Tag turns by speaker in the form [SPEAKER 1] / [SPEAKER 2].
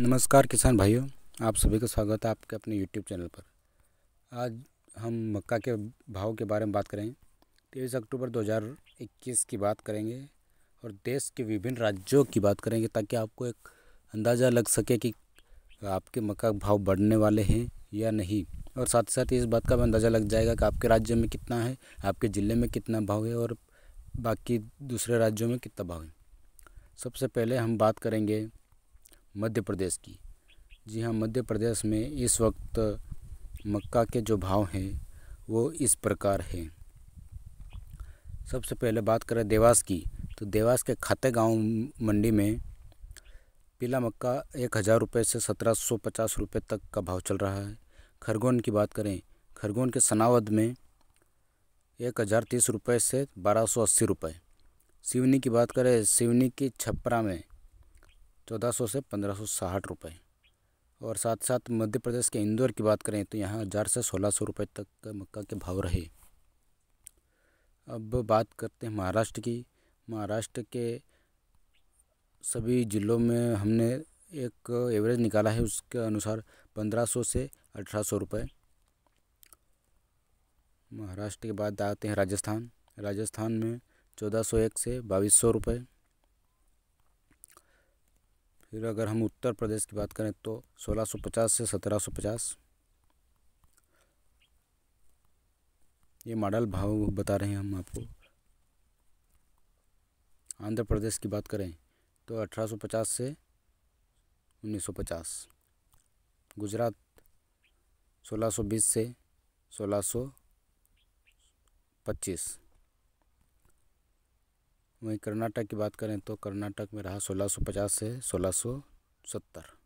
[SPEAKER 1] नमस्कार किसान भाइयों आप सभी का स्वागत है आपके अपने यूट्यूब चैनल पर आज हम मक्का के भाव के बारे में बात करेंगे तेईस अक्टूबर 2021 की बात करेंगे और देश के विभिन्न राज्यों की बात करेंगे ताकि आपको एक अंदाज़ा लग सके कि आपके मक्का भाव बढ़ने वाले हैं या नहीं और साथ ही साथ इस बात का भी अंदाज़ा लग जाएगा कि आपके राज्य में कितना है आपके ज़िले में कितना भाव है और बाकी दूसरे राज्यों में कितना भाव है सबसे पहले हम बात करेंगे मध्य प्रदेश की जी हाँ मध्य प्रदेश में इस वक्त मक्का के जो भाव हैं वो इस प्रकार हैं सबसे पहले बात करें देवास की तो देवास के खाते गांव मंडी में पीला मक्का एक हज़ार रुपये से सत्रह सौ पचास रुपये तक का भाव चल रहा है खरगोन की बात करें खरगोन के सनावद में एक हज़ार तीस रुपये से बारह सौ अस्सी रुपये सिवनी की बात करें सिवनी की छपरा में चौदह सौ से पंद्रह सौ साठ रुपये और साथ साथ मध्य प्रदेश के इंदौर की बात करें तो यहाँ हज़ार से सोलह सौ रुपये तक का मक्का के भाव रहे अब बात करते हैं महाराष्ट्र की महाराष्ट्र के सभी ज़िलों में हमने एक एवरेज निकाला है उसके अनुसार पंद्रह सौ से अठारह सौ रुपये महाराष्ट्र के बाद आते हैं राजस्थान राजस्थान में चौदह सौ एक से बाईस सौ रुपये फिर अगर हम उत्तर प्रदेश की बात करें तो 1650 से 1750 ये मॉडल भाव बता रहे हैं हम आपको आंध्र प्रदेश की बात करें तो 1850 से 1950 गुजरात 1620 से 1625 वहीं कर्नाटक की बात करें तो कर्नाटक में रहा सोलह सौ पचास से सोलह सौ सत्तर